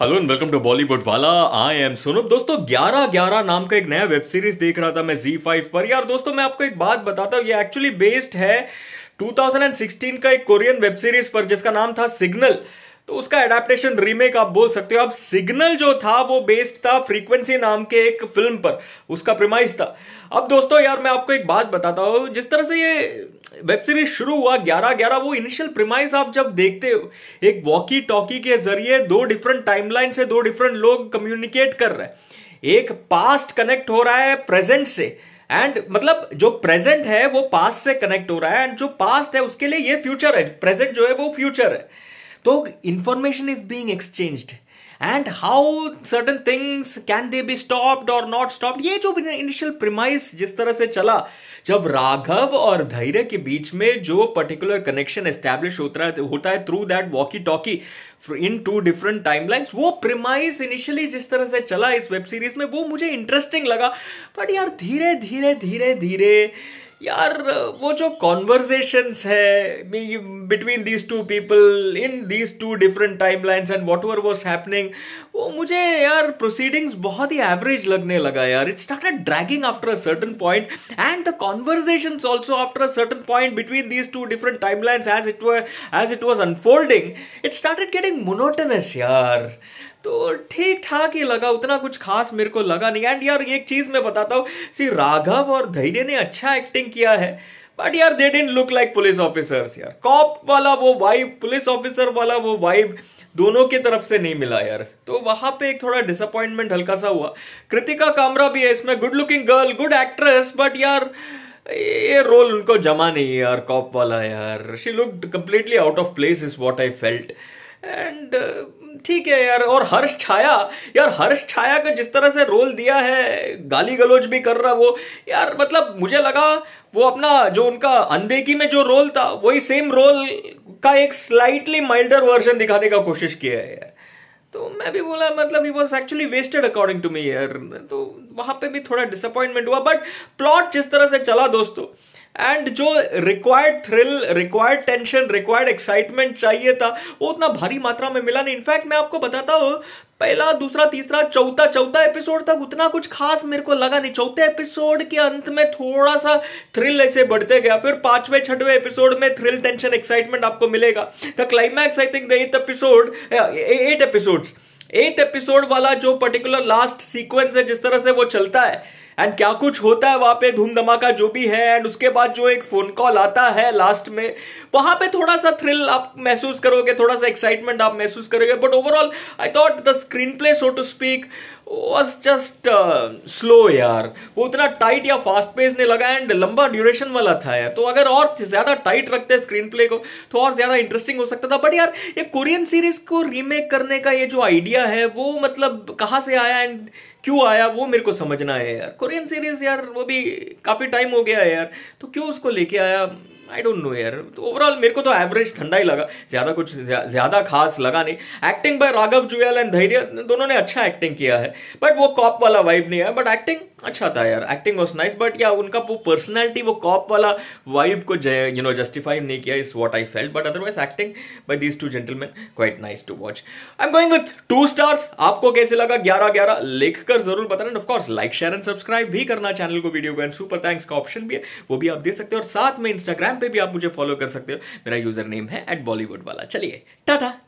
hello and welcome to Bollywood Wala I M सुनो दोस्तों ग्यारह ग्यारह नाम का एक नया वेब सीरीज देख रहा था मैं जी फाइव पर यार दोस्तों मैं आपको एक बात बताता हूँ ये एक्चुअली बेस्ड है 2016 का एक कोरियन वेब सीरीज पर जिसका नाम था सिग्नल तो उसका एडाप्टेशन रीमेक आप बोल सकते हो अब सिग्नल जो था वो बेस्ड था फ्रीक्वेंसी नाम के एक फिल्म पर उसका प्रिमाइज था अब दोस्तों यार मैं आपको एक बात बताता हूं जिस तरह से ये वेब सीरीज शुरू हुआ ग्यारह ग्यारह वो इनिशियल प्रिमाइज आप जब देखते हो एक वॉकी टॉकी के जरिए दो डिफरेंट टाइमलाइन से दो डिफरेंट लोग कम्युनिकेट कर रहे हैं एक पास्ट कनेक्ट हो रहा है प्रेजेंट से एंड मतलब जो प्रेजेंट है वो पास्ट से कनेक्ट हो रहा है एंड जो पास्ट है उसके लिए ये फ्यूचर है प्रेजेंट जो है वो फ्यूचर है तो information is being exchanged and how certain things can they be stopped और नॉट स्टॉप्ड ये जो इनिशियल प्रिमाइस जिस तरह से चला जब राघव और धैर्य के बीच में जो पर्टिकुलर कनेक्शन एस्टेब्लिश होता है होता है through that walkie talkie in two different timelines वो प्रिमाइस इनिशियली जिस तरह से चला इस वेब सीरीज में वो मुझे इंटरेस्टिंग लगा बट यार धीरे धीरे धीरे धीरे यार वो जो कॉन्वर्जेशंस है between these two people in these two different time lines and whatever was happening वो मुझे यार प्रोसीडिंग्स बहुत ही एवरेज लगने लगा यार it's not a dragging after a certain point and the conversation also after a certain point between these two different time lines as it as it was unfolding it started getting monotonous यार तो ठीक ठाक ही लगा उतना कुछ खास मेरे को लगा नहीं एंड यार एक चीज़ मैं बताता हूँ सी राघव और धैर्य ने अच्छा एक्टिंग किया है बट यार they don't look like police officers यार कॉप वाला वो वाइब पुलिस ऑफिसर वाला वो वाइब दोनों की तरफ से नहीं मिला यार तो वहां पे एक थोड़ा डिसअपॉइंटमेंट हल्का सा हुआ कृतिका कामरा भी है इसमें good looking girl good actress but यार ये रोल उनको जमा नहीं यार कॉप वाला यार she look completely out of place is what I felt and uh, ठीक है यार और हर्ष छाया यार हर्ष छाया का जिस तरह से रोल दिया है गाली गलोच भी कर रहा वो यार मतलब मुझे लगा वो अपना जो उनका अनदेखी में जो रोल था वही सेम रोल का एक स्लाइटली माइल्डर वर्जन दिखाने का कोशिश किया है यार तो मैं भी बोला मतलब he was actually wasted according to me यार तो वहां पे भी थोड़ा डिसअपॉइंटमेंट हुआ बट प्लॉट जिस तरह से चला दोस्तों एंड जो required thrill required tension required excitement चाहिए था वो उतना भारी मात्रा में मिला नहीं इनफैक्ट मैं आपको बताता हूँ पहला दूसरा तीसरा चौथा चौथा एपिसोड तक उतना कुछ खास मेरे को लगा नहीं चौथे एपिसोड के अंत में थोड़ा सा थ्रिल ऐसे बढ़ते गया फिर पांचवें छठवें एपिसोड में थ्रिल टेंशन एक्साइटमेंट आपको मिलेगा the climax I think the eight episode eight episodes eight episode वाला जो पर्टिकुलर लास्ट सीक्वेंस है जिस तरह से वो चलता है एंड क्या कुछ होता है वहां पे धूम धमाका जो भी है एंड उसके बाद जो एक फोन कॉल आता है लास्ट में वहां पे थोड़ा सा थ्रिल आप महसूस करोगे थोड़ा सा एक्साइटमेंट आप महसूस करोगे but overall I thought the screenplay so to speak was just slow यार वो उतना टाइट या फास्ट पेस नहीं लगा एंड लंबा ड्यूरेशन वाला था यार तो अगर और ज़्यादा टाइट रखते स्क्रीन प्ले को तो और ज़्यादा इंटरेस्टिंग हो सकता था बट यार ये कोरियन सीरीज को रीमेक करने का ये जो आइडिया है वो मतलब कहाँ से आया एंड क्यों आया वो मेरे को समझना है यार कोरियन सीरीज यार वो भी काफ़ी टाइम हो गया है यार तो क्यों उसको लेके आया आई डोंट नो यार तो ओवरऑल मेरे को तो एवरेज ठंडा ही लगा ज़्यादा कुछ ज़्यादा खास लगा नहीं acting by Raghav Juyal and Dhairya दोनों ने अच्छा एक्टिंग किया है बट वो कॉप वाला वाइब नहीं है बट एक्टिंग अच्छा था यार एक्टिंग वॉज नाइस बट या उनका वो पर्सनैलिटी वो कॉप वाला वाइब को यू नो जस्टिफाई नहीं किया is what I felt but otherwise acting by these two gentleman quite nice to watch I am going with two stars आपको कैसे लगा ग्यारह ग्यारह लिख कर जरूर बताना of course like share and subscribe भी करना चैनल को वीडियो को एंड सुपर थैंक्स का ऑप्शन भी है वो भी आप दे सकते हो और साथ में इंस्टाग्राम पे भी आप मुझे फॉलो कर सकते हो मेरा यूजर नेम है एट बॉलीवुड वाला चलिए टाटा